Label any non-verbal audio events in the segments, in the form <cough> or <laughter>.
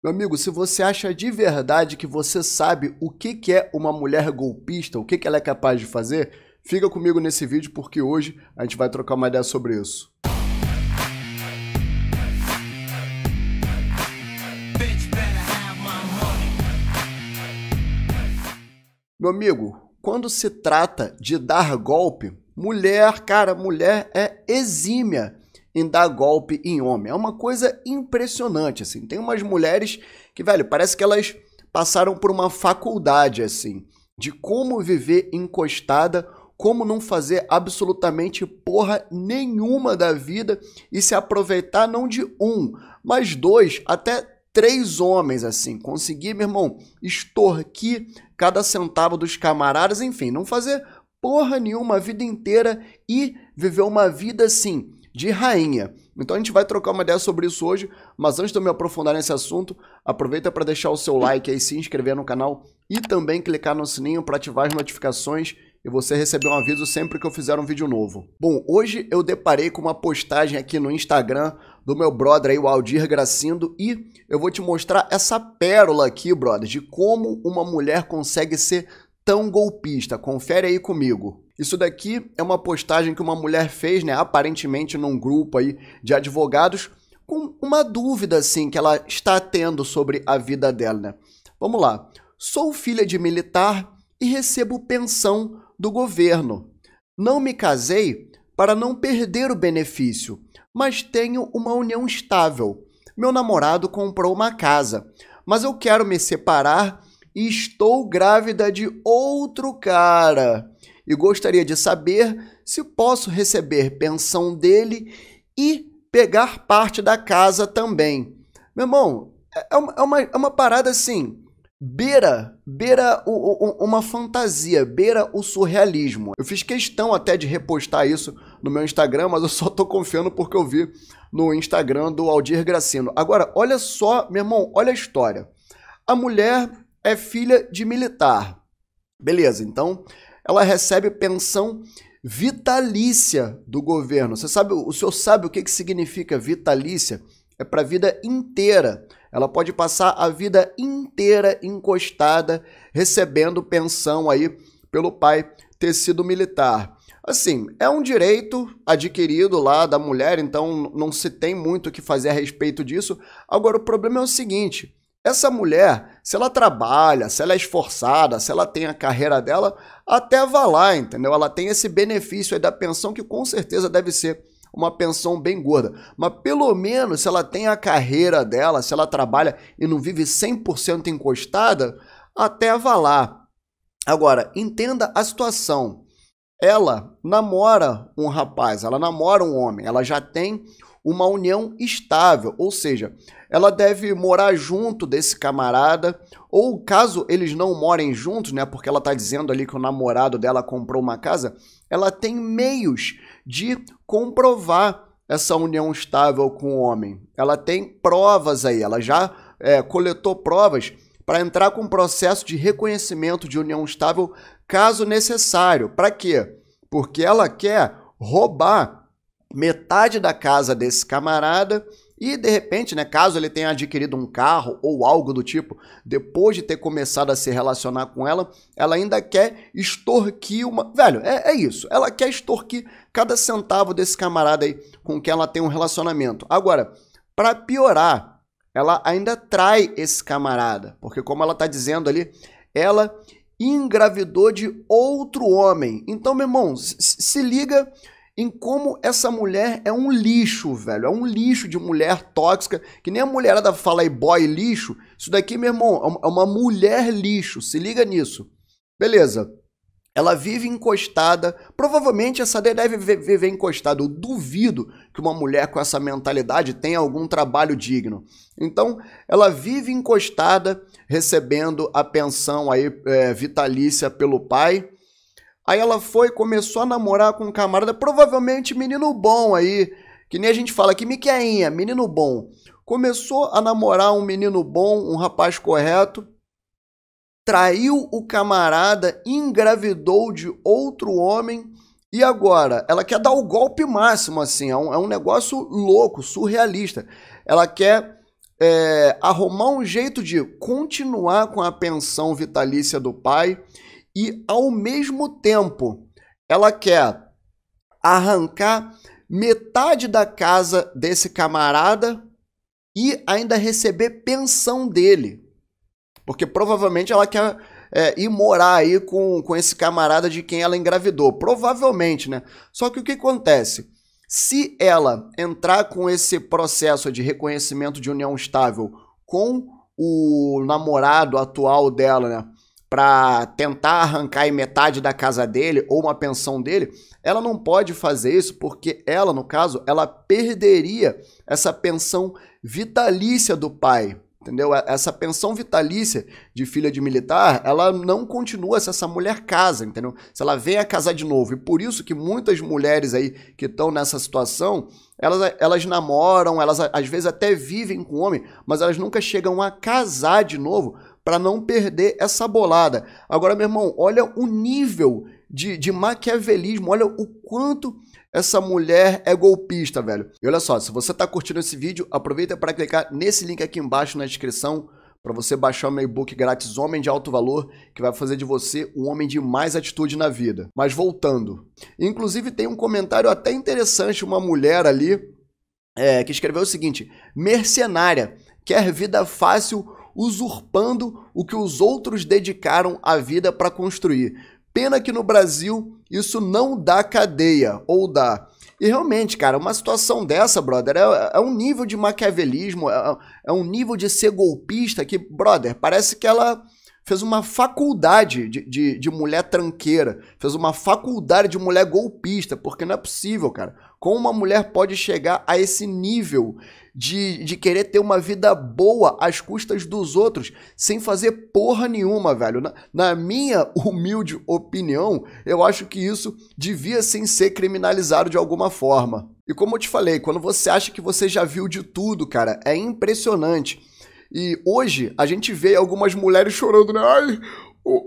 Meu amigo, se você acha de verdade que você sabe o que, é uma mulher golpista, o que, que ela é capaz de fazer, fica comigo nesse vídeo porque hoje a gente vai trocar uma ideia sobre isso. Meu amigo, quando se trata de dar golpe, mulher, cara, mulher é exímia em dar golpe em homem. É uma coisa impressionante, assim. Tem umas mulheres que, velho, parece que elas passaram por uma faculdade, assim, de como viver encostada, como não fazer absolutamente porra nenhuma da vida e se aproveitar não de um, mas dois, até três homens, assim. Conseguir, meu irmão, extorquir cada centavo dos camaradas, enfim, não fazer porra nenhuma a vida inteira e viver uma vida assim de rainha. Então a gente vai trocar uma ideia sobre isso hoje, mas antes de eu me aprofundar nesse assunto, aproveita para deixar o seu like aí, se inscrever no canal e também clicar no sininho para ativar as notificações e você receber um aviso sempre que eu fizer um vídeo novo. Bom, hoje eu deparei com uma postagem aqui no Instagram do meu brother aí, o Aldir Gracindo, e eu vou te mostrar essa pérola aqui, brother, de como uma mulher consegue ser tão golpista. Confere aí comigo. Isso daqui é uma postagem que uma mulher fez, né, aparentemente num grupo aí de advogados, com uma dúvida assim que ela está tendo sobre a vida dela, né? Vamos lá. Sou filha de militar e recebo pensão do governo. Não me casei para não perder o benefício, mas tenho uma união estável. Meu namorado comprou uma casa, mas eu quero me separar e estou grávida de outro cara e gostaria de saber se posso receber pensão dele e pegar parte da casa também. Meu irmão, é, é uma, é uma, é uma parada assim beira, beira o, o, uma fantasia, beira o surrealismo. Eu fiz questão até de repostar isso no meu Instagram, mas eu só tô confiando porque eu vi no Instagram do Aldir Gracino. Agora, olha só, meu irmão, olha a história. A mulher é filha de militar. Beleza, então ela recebe pensão vitalícia do governo. Você sabe, o senhor sabe o que, que significa vitalícia? É para a vida inteira. Ela pode passar a vida inteira encostada, recebendo pensão aí pelo pai ter sido militar. Assim, é um direito adquirido lá da mulher, então não se tem muito o que fazer a respeito disso. Agora, o problema é o seguinte: essa mulher, se ela trabalha, se ela é esforçada, se ela tem a carreira dela, até vá lá, entendeu? Ela tem esse benefício aí da pensão que com certeza deve ser uma pensão bem gorda. Mas pelo menos se ela tem a carreira dela, se ela trabalha e não vive 100% encostada, até vá lá. Agora, entenda a situação. Ela namora um rapaz, ela namora um homem, ela já tem uma união estável, ou seja, ela deve morar junto desse camarada, ou caso eles não morem juntos, né, porque ela está dizendo ali que o namorado dela comprou uma casa, ela tem meios de comprovar essa união estável com o homem. Ela tem provas aí, ela já é, coletou provas para entrar com um processo de reconhecimento de união estável, caso necessário. Para quê? Porque ela quer roubar metade da casa desse camarada e de repente, né, caso ele tenha adquirido um carro ou algo do tipo, depois de ter começado a se relacionar com ela, ela ainda quer extorquir uma. Velho, é, é isso. Ela quer extorquir cada centavo desse camarada aí com quem ela tem um relacionamento. Agora, para piorar, ela ainda trai esse camarada, porque como ela tá dizendo ali, ela engravidou de outro homem. Então, meu irmão, se liga em como essa mulher é um lixo, velho. É um lixo de mulher tóxica, que nem a mulherada fala aí boy lixo. Isso daqui, meu irmão, é uma é mulher lixo. Se liga nisso. Beleza. Ela vive encostada. Provavelmente essa daí deve viver encostada. Eu duvido que uma mulher com essa mentalidade tenha algum trabalho digno. Então, ela vive encostada, recebendo a pensão aí é, vitalícia pelo pai Aí ela foi, começou a namorar com um camarada, provavelmente menino bom aí, que nem a gente fala aqui, Miqueinha, menino bom. Começou a namorar um menino bom, um rapaz correto, traiu o camarada, engravidou de outro homem e agora ela quer dar o golpe máximo, assim, é um, é um negócio louco, surrealista. Ela quer é, arrumar um jeito de continuar com a pensão vitalícia do pai e, ao mesmo tempo, ela quer arrancar metade da casa desse camarada e ainda receber pensão dele. Porque provavelmente ela quer é, ir morar aí com, com esse camarada de quem ela engravidou. Provavelmente, né? Só que o que acontece? Se ela entrar com esse processo de reconhecimento de união estável com o namorado atual dela, né? para tentar arrancar metade da casa dele ou uma pensão dele, ela não pode fazer isso porque ela, no caso, ela perderia essa pensão vitalícia do pai, entendeu? Essa pensão vitalícia de filha de militar, ela não continua se essa mulher casa, entendeu? Se ela vem a casar de novo. E por isso que muitas mulheres aí que estão nessa situação, elas, elas namoram, elas às vezes até vivem com homem, mas elas nunca chegam a casar de novo, para não perder essa bolada. Agora, meu irmão, olha o nível de, de maquiavelismo, olha o quanto essa mulher é golpista, velho. E olha só, se você está curtindo esse vídeo, aproveita para clicar nesse link aqui embaixo na descrição para você baixar o meu e-book grátis Homem de Alto Valor, que vai fazer de você um homem de mais atitude na vida. Mas voltando, inclusive tem um comentário até interessante, uma mulher ali é, que escreveu o seguinte: mercenária, quer vida fácil usurpando o que os outros dedicaram a vida para construir. Pena que no Brasil isso não dá cadeia, ou dá. E realmente, cara, uma situação dessa, brother, é, é um nível de maquiavelismo, é, é, um nível de ser golpista que, brother, parece que ela fez uma faculdade de, de, de, mulher tranqueira, fez uma faculdade de mulher golpista, porque não é possível, cara. Como uma mulher pode chegar a esse nível de, de querer ter uma vida boa às custas dos outros, sem fazer porra nenhuma, velho? Na, na minha <laughs> humilde opinião, eu acho que isso devia sim ser criminalizado de alguma forma. E como eu te falei, quando você acha que você já viu de tudo, cara, é impressionante e hoje a gente vê algumas mulheres chorando, né? Ai,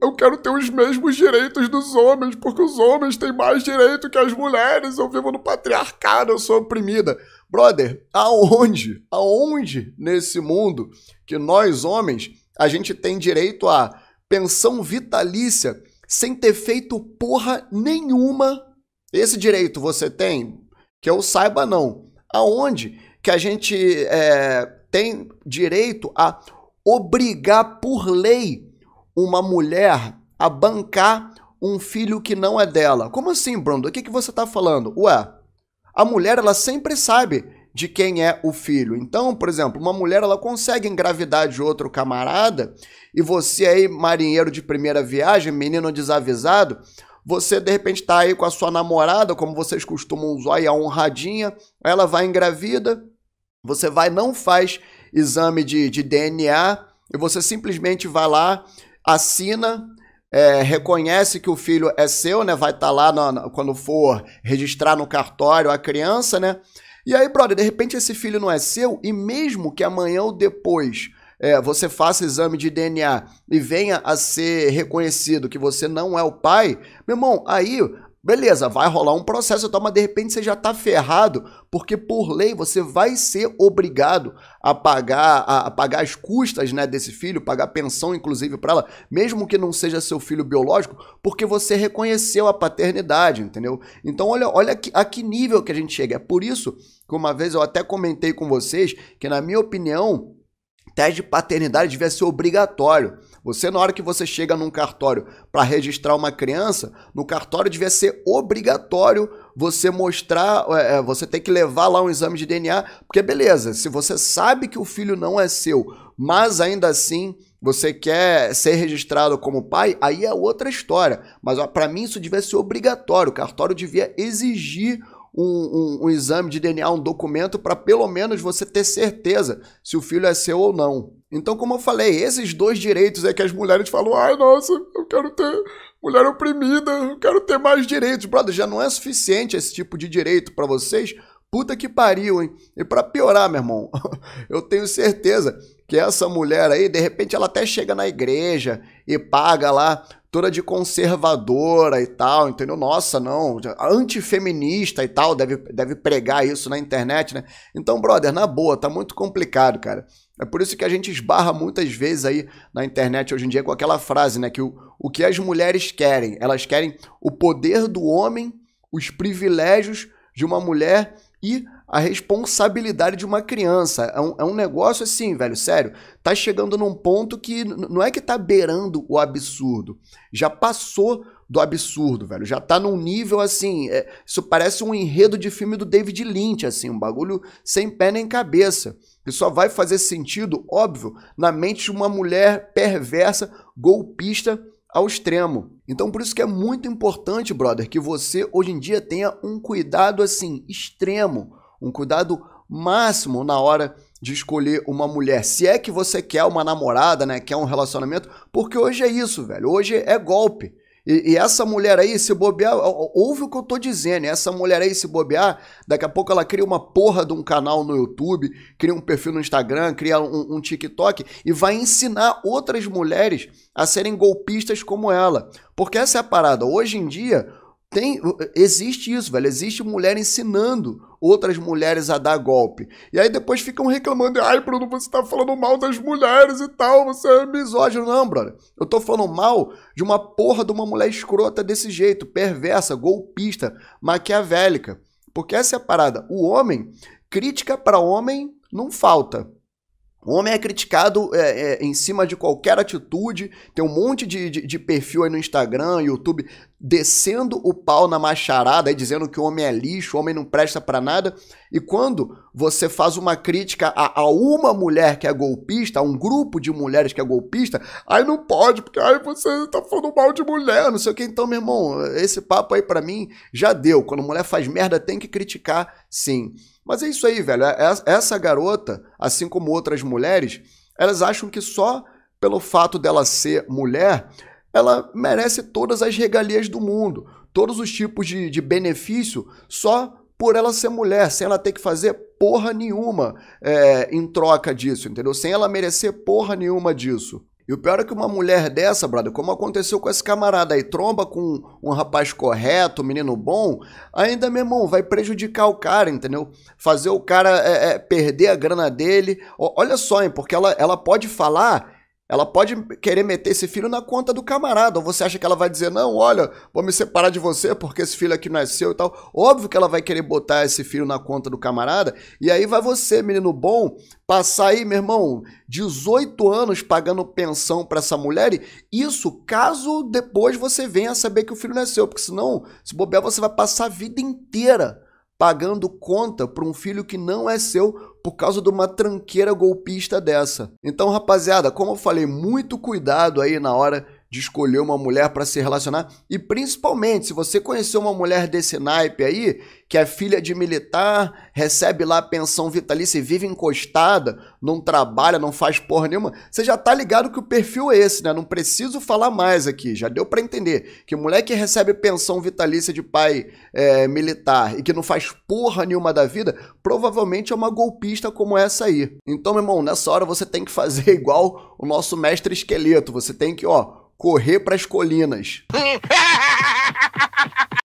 eu quero ter os mesmos direitos dos homens, porque os homens têm mais direito que as mulheres. Eu vivo no patriarcado, eu sou oprimida. Brother, aonde? Aonde nesse mundo que nós homens a gente tem direito a pensão vitalícia sem ter feito porra nenhuma? Esse direito você tem? Que eu saiba, não. Aonde que a gente é, tem direito a obrigar por lei uma mulher a bancar um filho que não é dela. Como assim, Bruno? O que, que você está falando? Ué, a mulher ela sempre sabe de quem é o filho. Então, por exemplo, uma mulher ela consegue engravidar de outro camarada e você aí, marinheiro de primeira viagem, menino desavisado, você de repente está aí com a sua namorada, como vocês costumam usar, e a é honradinha, ela vai engravida, você vai, não faz exame de, de DNA, e você simplesmente vai lá, assina, é, reconhece que o filho é seu, né? Vai estar tá lá no, quando for registrar no cartório a criança, né? E aí, brother, de repente esse filho não é seu, e mesmo que amanhã ou depois é, você faça exame de DNA e venha a ser reconhecido que você não é o pai, meu irmão, aí Beleza, vai rolar um processo então mas de repente você já está ferrado, porque por lei você vai ser obrigado a pagar, a, a pagar as custas né, desse filho, pagar pensão inclusive para ela, mesmo que não seja seu filho biológico, porque você reconheceu a paternidade, entendeu? Então olha, olha que, a que nível que a gente chega. É por isso que uma vez eu até comentei com vocês que, na minha opinião, Teste de paternidade devia ser obrigatório. Você, na hora que você chega num cartório para registrar uma criança, no cartório devia ser obrigatório você mostrar, é, é você tem que levar lá um exame de DNA, porque beleza, se você sabe que o filho não é seu, mas ainda assim você quer ser registrado como pai, aí é outra história. Mas para mim isso devia ser obrigatório, o cartório devia exigir um, um, um exame de DNA, um documento, para pelo menos você ter certeza se o filho é seu ou não. Então, como eu falei, esses dois direitos é que as mulheres falam: ai, nossa, eu quero ter mulher oprimida, eu quero ter mais direitos. Brother, já não é suficiente esse tipo de direito para vocês? Puta que pariu, hein? E para piorar, meu irmão, <laughs> eu tenho certeza que essa mulher aí, de repente, ela até chega na igreja e paga lá toda de conservadora e tal, entendeu? Nossa, não, antifeminista e tal, deve, deve pregar isso na internet, né? Então, brother, na boa, tá muito complicado, cara. É por isso que a gente esbarra muitas vezes aí na internet hoje em dia com aquela frase, né? Que o, o que as mulheres querem? Elas querem o poder do homem, os privilégios de uma mulher e a responsabilidade de uma criança. É um, é um negócio assim, velho, sério. Tá chegando num ponto que não é que tá beirando o absurdo. Já passou do absurdo, velho. Já tá num nível assim. É, isso parece um enredo de filme do David Lynch, assim, um bagulho sem pé nem cabeça. Que só vai fazer sentido, óbvio, na mente de uma mulher perversa, golpista ao extremo. Então por isso que é muito importante, brother, que você hoje em dia tenha um cuidado assim extremo um cuidado máximo na hora de escolher uma mulher. Se é que você quer uma namorada, né? Quer um relacionamento, porque hoje é isso, velho. Hoje é golpe. E, e, essa mulher aí, se bobear, ouve o que eu tô dizendo. Essa mulher aí, se bobear, daqui a pouco ela cria uma porra de um canal no YouTube, cria um perfil no Instagram, cria um, um TikTok e vai ensinar outras mulheres a serem golpistas como ela. Porque essa é a parada. Hoje em dia, tem, existe isso, velho. Existe mulher ensinando outras mulheres a dar golpe. E aí depois ficam reclamando: ai, Bruno, você tá falando mal das mulheres e tal, você é misógino. Não, brother. Eu tô falando mal de uma porra de uma mulher escrota desse jeito, perversa, golpista, maquiavélica. Porque essa é a parada. O homem, crítica para homem não falta. O homem é criticado é, é, em cima de qualquer atitude, tem um monte de, de, de, perfil aí no Instagram, YouTube, descendo o pau na macharada e dizendo que o homem é lixo, o homem não presta para nada. E quando você faz uma crítica a, a, uma mulher que é golpista, a um grupo de mulheres que é golpista, aí não pode, porque aí você tá falando mal de mulher, não sei o que. Então, meu irmão, esse papo aí para mim já deu. Quando mulher faz merda, tem que criticar, sim. Mas é isso aí, velho. É, é, essa garota, assim como outras mulheres, elas acham que só pelo fato dela ser mulher, ela merece todas as regalias do mundo, todos os tipos de, de benefício só por ela ser mulher, sem ela ter que fazer porra nenhuma é, em troca disso, entendeu? Sem ela merecer porra nenhuma disso. E o pior é que uma mulher dessa, brother, como aconteceu com esse camarada aí, tromba com um rapaz correto, um menino bom, ainda, meu irmão, vai prejudicar o cara, entendeu? Fazer o cara é, é, perder a grana dele. olha só, hein, porque ela, ela pode falar ela pode querer meter esse filho na conta do camarada. Ou você acha que ela vai dizer, não, olha, vou me separar de você porque esse filho aqui nasceu é e tal. Óbvio que ela vai querer botar esse filho na conta do camarada. E aí vai você, menino bom, passar aí, meu irmão, 18 anos pagando pensão para essa mulher. E isso caso depois você venha a saber que o filho nasceu. É porque senão, se bobear, você vai passar a vida inteira pagando conta para um filho que não é seu por causa de uma tranqueira golpista dessa. Então, rapaziada, como eu falei, muito cuidado aí na hora de escolher uma mulher para se relacionar. E principalmente, se você conhecer uma mulher desse naipe aí, que é filha de militar, recebe lá pensão vitalícia e vive encostada, não trabalha, não faz porra nenhuma, você já tá ligado que o perfil é esse, né? Não preciso falar mais aqui, já deu para entender. Que mulher que recebe pensão vitalícia de pai é, militar e que não faz porra nenhuma da vida, provavelmente é uma golpista como essa aí. Então, meu irmão, nessa hora você tem que fazer <laughs> igual o nosso mestre esqueleto, você tem que, ó, correr para as colinas. <laughs>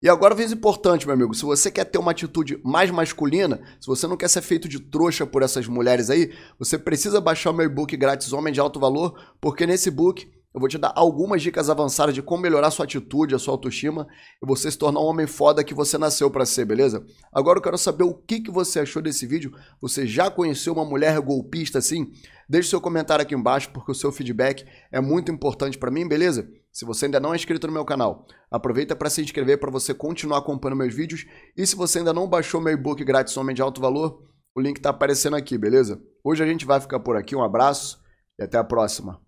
E agora vez importante, meu amigo, se você quer ter uma atitude mais masculina, se você não quer ser feito de trouxa por essas mulheres aí, você precisa baixar o meu e-book grátis Homem de Alto Valor, porque nesse book eu vou te dar algumas dicas avançadas de como melhorar sua atitude, a sua autoestima e você se tornar um homem foda que você nasceu para ser, beleza? Agora eu quero saber o que, que você achou desse vídeo. Você já conheceu uma mulher golpista assim? Deixe seu comentário aqui embaixo porque o seu feedback é muito importante para mim, beleza? Se você ainda não é inscrito no meu canal, aproveita para se inscrever para você continuar acompanhando meus vídeos. E se você ainda não baixou meu e-book grátis Homem de Alto Valor, o link está aparecendo aqui, beleza? Hoje a gente vai ficar por aqui. Um abraço e até a próxima.